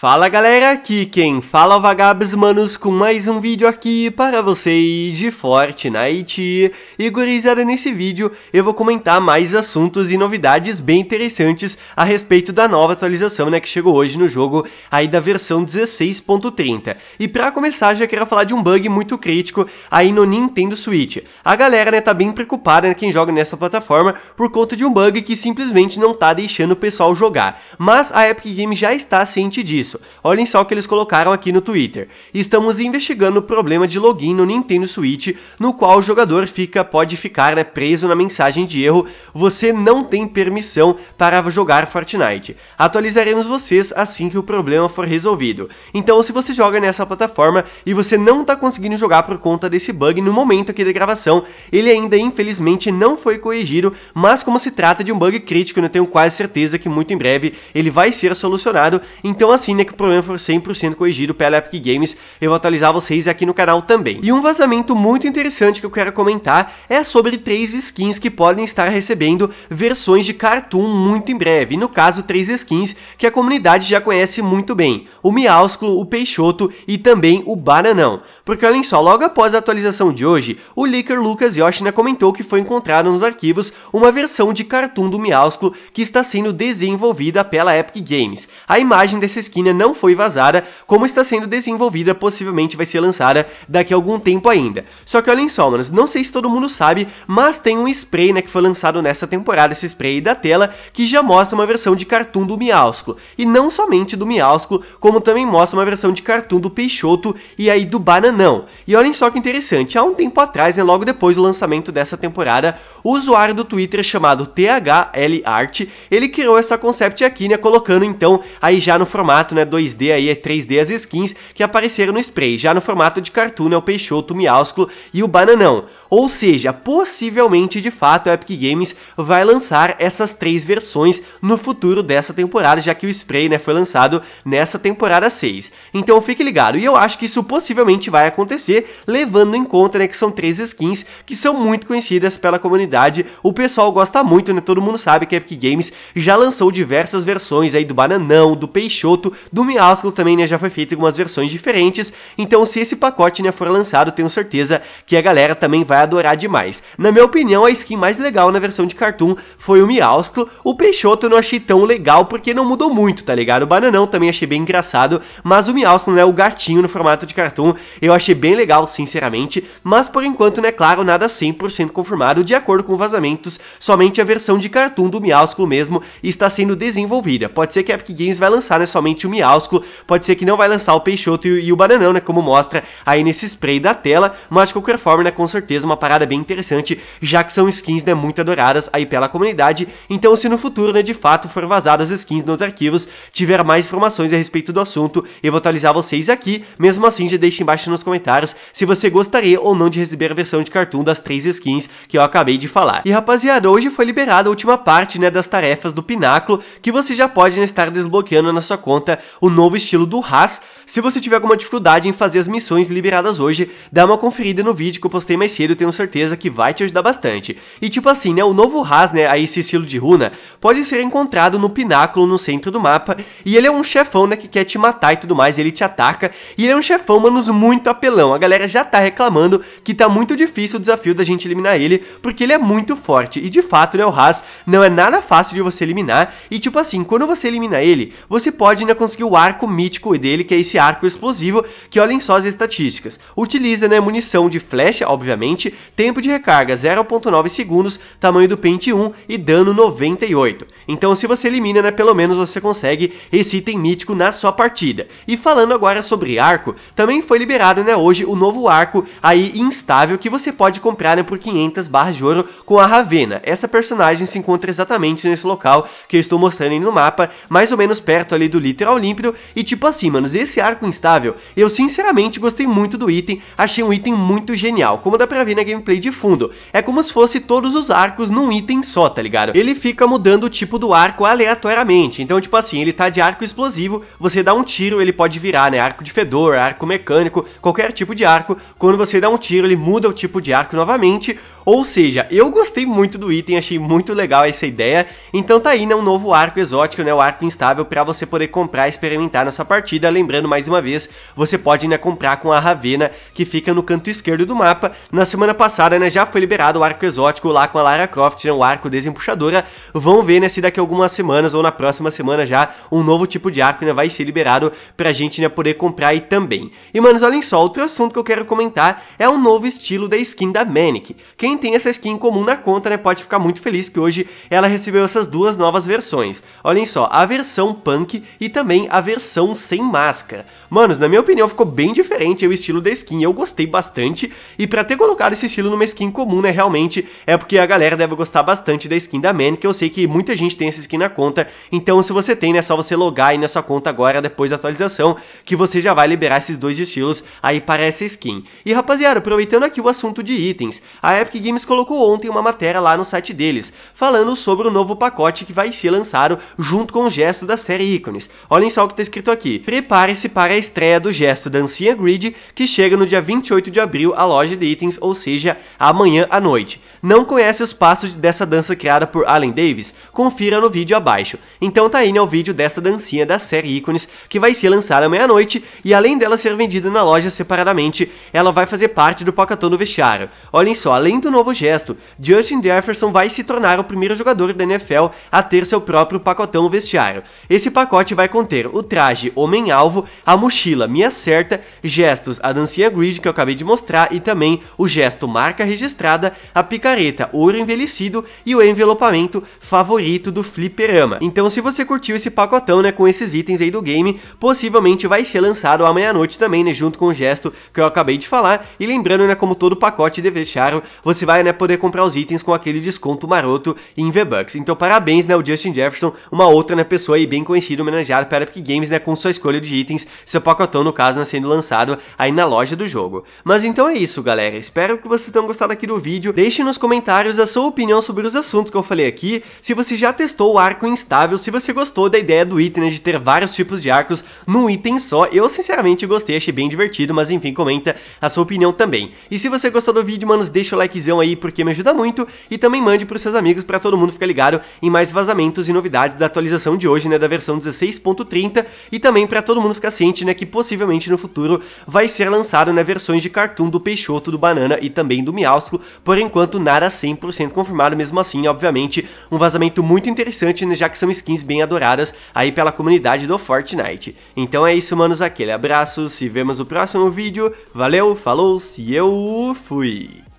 Fala galera, aqui quem fala é o Vagabes Manos com mais um vídeo aqui para vocês de Fortnite. E gurizada, nesse vídeo eu vou comentar mais assuntos e novidades bem interessantes a respeito da nova atualização né, que chegou hoje no jogo, aí da versão 16.30. E para começar já quero falar de um bug muito crítico aí no Nintendo Switch. A galera né, tá bem preocupada, né, quem joga nessa plataforma, por conta de um bug que simplesmente não tá deixando o pessoal jogar. Mas a Epic Games já está ciente disso isso. Olhem só o que eles colocaram aqui no Twitter. Estamos investigando o problema de login no Nintendo Switch, no qual o jogador fica, pode ficar né, preso na mensagem de erro, você não tem permissão para jogar Fortnite. Atualizaremos vocês assim que o problema for resolvido. Então se você joga nessa plataforma e você não está conseguindo jogar por conta desse bug no momento aqui da gravação, ele ainda infelizmente não foi corrigido, mas como se trata de um bug crítico, eu né, tenho quase certeza que muito em breve ele vai ser solucionado, então assim né, que o problema for 100% corrigido pela Epic Games, eu vou atualizar vocês aqui no canal também. E um vazamento muito interessante que eu quero comentar é sobre três skins que podem estar recebendo versões de Cartoon muito em breve, no caso três skins que a comunidade já conhece muito bem, o Miausculo, o Peixoto e também o Bananão. Porque olhem só, logo após a atualização de hoje, o leaker Lucas Yoshina comentou que foi encontrado nos arquivos uma versão de Cartoon do Miausculo que está sendo desenvolvida pela Epic Games. A imagem dessa skin ainda não foi vazada, como está sendo desenvolvida, possivelmente vai ser lançada daqui a algum tempo ainda. Só que olhem só, manos, não sei se todo mundo sabe, mas tem um spray, né, que foi lançado nessa temporada, esse spray aí da tela, que já mostra uma versão de cartoon do Miausculo. E não somente do Miausculo, como também mostra uma versão de cartoon do Peixoto e aí do Bananão. E olhem só que interessante, há um tempo atrás, né, logo depois do lançamento dessa temporada, o usuário do Twitter chamado THLArt, ele criou essa concept aqui, né, colocando então aí já no formato, né, é né, 2D aí, é 3D as skins que apareceram no spray, já no formato de cartoon é o Peixoto, o Miásculo e o Bananão. Ou seja, possivelmente de fato a Epic Games vai lançar essas três versões no futuro dessa temporada, já que o spray né, foi lançado nessa temporada 6. Então fique ligado, e eu acho que isso possivelmente vai acontecer, levando em conta né, que são três skins que são muito conhecidas pela comunidade, o pessoal gosta muito, né, todo mundo sabe que a Epic Games já lançou diversas versões aí do Bananão, do Peixoto, do Miasco também né, já foi feito algumas versões diferentes, então se esse pacote né, for lançado, tenho certeza que a galera também vai adorar demais. Na minha opinião, a skin mais legal na versão de Cartoon foi o Miasco, o Peixoto eu não achei tão legal porque não mudou muito, tá ligado? O Bananão também achei bem engraçado, mas o não né, o gatinho no formato de Cartoon, eu achei bem legal, sinceramente, mas por enquanto, né, claro, nada 100% confirmado, de acordo com vazamentos, somente a versão de Cartoon do Miasco mesmo está sendo desenvolvida. Pode ser que a Epic Games vai lançar né, somente o Miausco, pode ser que não vai lançar o Peixoto e, e o Bananão, né, como mostra aí nesse spray da tela, mas de qualquer forma, né, com certeza uma parada bem interessante, já que são skins, né, muito adoradas aí pela comunidade, então se no futuro, né, de fato for vazadas skins nos arquivos, tiver mais informações a respeito do assunto, eu vou atualizar vocês aqui, mesmo assim já deixe embaixo nos comentários se você gostaria ou não de receber a versão de cartoon das três skins que eu acabei de falar. E rapaziada, hoje foi liberada a última parte, né, das tarefas do Pináculo, que você já pode né, estar desbloqueando na sua conta o novo estilo do Haas, se você tiver alguma dificuldade em fazer as missões liberadas hoje, dá uma conferida no vídeo que eu postei mais cedo, tenho certeza que vai te ajudar bastante. E tipo assim, né, o novo Ras, né, aí esse estilo de runa, pode ser encontrado no pináculo no centro do mapa, e ele é um chefão, né, que quer te matar e tudo mais, ele te ataca, e ele é um chefão, manos, muito apelão. A galera já tá reclamando que tá muito difícil o desafio da gente eliminar ele, porque ele é muito forte, e de fato, né, o Ras não é nada fácil de você eliminar, e tipo assim, quando você elimina ele, você pode ainda né, conseguir o arco mítico dele, que é esse arco explosivo, que olhem só as estatísticas. Utiliza né, munição de flecha, obviamente, tempo de recarga 0.9 segundos, tamanho do pente 1 e dano 98. Então se você elimina, né, pelo menos você consegue esse item mítico na sua partida. E falando agora sobre arco, também foi liberado né, hoje o novo arco aí instável que você pode comprar né, por 500 barras de ouro com a Ravena. Essa personagem se encontra exatamente nesse local que eu estou mostrando aí no mapa, mais ou menos perto ali do litoral límpido. E tipo assim, manos, esse arco arco instável, eu sinceramente gostei muito do item, achei um item muito genial, como dá pra ver na gameplay de fundo. É como se fosse todos os arcos num item só, tá ligado? Ele fica mudando o tipo do arco aleatoriamente, então tipo assim, ele tá de arco explosivo, você dá um tiro, ele pode virar, né, arco de fedor, arco mecânico, qualquer tipo de arco, quando você dá um tiro, ele muda o tipo de arco novamente, ou seja, eu gostei muito do item, achei muito legal essa ideia, então tá aí, né, um novo arco exótico, né, o arco instável pra você poder comprar e experimentar na sua partida, lembrando mais mais uma vez, você pode né, comprar com a Ravena, que fica no canto esquerdo do mapa. Na semana passada né, já foi liberado o arco exótico lá com a Lara Croft, né, o arco desempuxadora. Vão ver né, se daqui a algumas semanas ou na próxima semana já um novo tipo de arco né, vai ser liberado pra gente né, poder comprar aí também. E manos, olhem só, outro assunto que eu quero comentar é o novo estilo da skin da Manic. Quem tem essa skin em comum na conta né, pode ficar muito feliz que hoje ela recebeu essas duas novas versões. Olhem só, a versão punk e também a versão sem máscara. Manos, na minha opinião, ficou bem diferente o estilo da skin, eu gostei bastante, e para ter colocado esse estilo numa skin comum, né, realmente, é porque a galera deve gostar bastante da skin da Man, que eu sei que muita gente tem essa skin na conta, então se você tem, né, é só você logar aí na sua conta agora, depois da atualização, que você já vai liberar esses dois estilos aí para essa skin. E rapaziada, aproveitando aqui o assunto de itens, a Epic Games colocou ontem uma matéria lá no site deles, falando sobre o novo pacote que vai ser lançado junto com o gesto da série Ícones. Olhem só o que está escrito aqui, prepare-se antecipar a estreia do gesto da Grid, que chega no dia 28 de abril à loja de itens, ou seja, amanhã à noite. Não conhece os passos dessa dança criada por Allen Davis? Confira no vídeo abaixo. Então tá aí né, o vídeo dessa dancinha da série Ícones, que vai ser lançada amanhã à noite, e além dela ser vendida na loja separadamente, ela vai fazer parte do pacotão do vestiário. Olhem só, além do novo gesto, Justin Jefferson vai se tornar o primeiro jogador da NFL a ter seu próprio pacotão vestiário. Esse pacote vai conter o traje Homem-Alvo, a mochila me acerta, gestos a dancinha grid que eu acabei de mostrar e também o gesto marca registrada, a picareta ouro envelhecido e o envelopamento favorito do fliperama. Então se você curtiu esse pacotão né, com esses itens aí do game, possivelmente vai ser lançado amanhã à noite também, né, junto com o gesto que eu acabei de falar. E lembrando, né, como todo pacote de Vecharo, você vai né, poder comprar os itens com aquele desconto maroto em V-Bucks. Então parabéns né, ao Justin Jefferson, uma outra né, pessoa aí bem conhecida, homenageada pela Epic Games né, com sua escolha de itens seu pacotão no caso não né, sendo lançado aí na loja do jogo. Mas então é isso galera, espero que vocês tenham gostado aqui do vídeo, deixe nos comentários a sua opinião sobre os assuntos que eu falei aqui, se você já testou o arco instável, se você gostou da ideia do item, né, de ter vários tipos de arcos num item só, eu sinceramente gostei, achei bem divertido, mas enfim, comenta a sua opinião também. E se você gostou do vídeo, manos, deixa o likezão aí porque me ajuda muito e também mande pros seus amigos para todo mundo ficar ligado em mais vazamentos e novidades da atualização de hoje, né, da versão 16.30 e também para todo mundo ficar paciente, né, que possivelmente no futuro vai ser lançado né, versões de cartoon do Peixoto, do Banana e também do Miausco, por enquanto nada 100% confirmado, mesmo assim, obviamente, um vazamento muito interessante, né, já que são skins bem adoradas aí pela comunidade do Fortnite. Então é isso, manos, aquele abraço, se vemos no próximo vídeo, valeu, falou, se eu fui!